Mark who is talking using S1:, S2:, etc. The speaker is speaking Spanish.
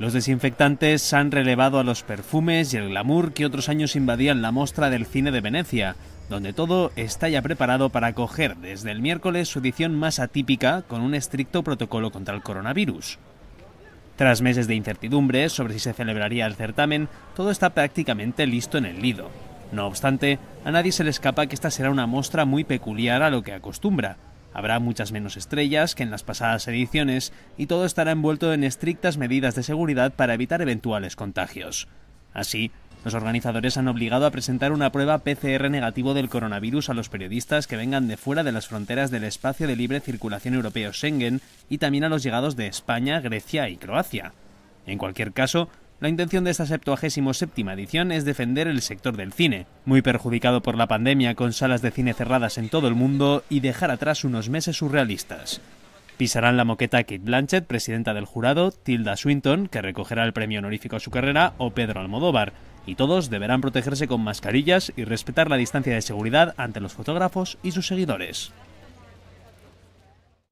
S1: Los desinfectantes han relevado a los perfumes y el glamour que otros años invadían la mostra del cine de Venecia, donde todo está ya preparado para acoger desde el miércoles su edición más atípica con un estricto protocolo contra el coronavirus. Tras meses de incertidumbre sobre si se celebraría el certamen, todo está prácticamente listo en el lido. No obstante, a nadie se le escapa que esta será una mostra muy peculiar a lo que acostumbra, Habrá muchas menos estrellas que en las pasadas ediciones y todo estará envuelto en estrictas medidas de seguridad para evitar eventuales contagios. Así, los organizadores han obligado a presentar una prueba PCR negativo del coronavirus a los periodistas que vengan de fuera de las fronteras del espacio de libre circulación europeo Schengen y también a los llegados de España, Grecia y Croacia. En cualquier caso, la intención de esta 77 edición es defender el sector del cine, muy perjudicado por la pandemia con salas de cine cerradas en todo el mundo y dejar atrás unos meses surrealistas. Pisarán la moqueta Kate Blanchett, presidenta del jurado, Tilda Swinton, que recogerá el premio honorífico a su carrera, o Pedro Almodóvar, y todos deberán protegerse con mascarillas y respetar la distancia de seguridad ante los fotógrafos y sus seguidores.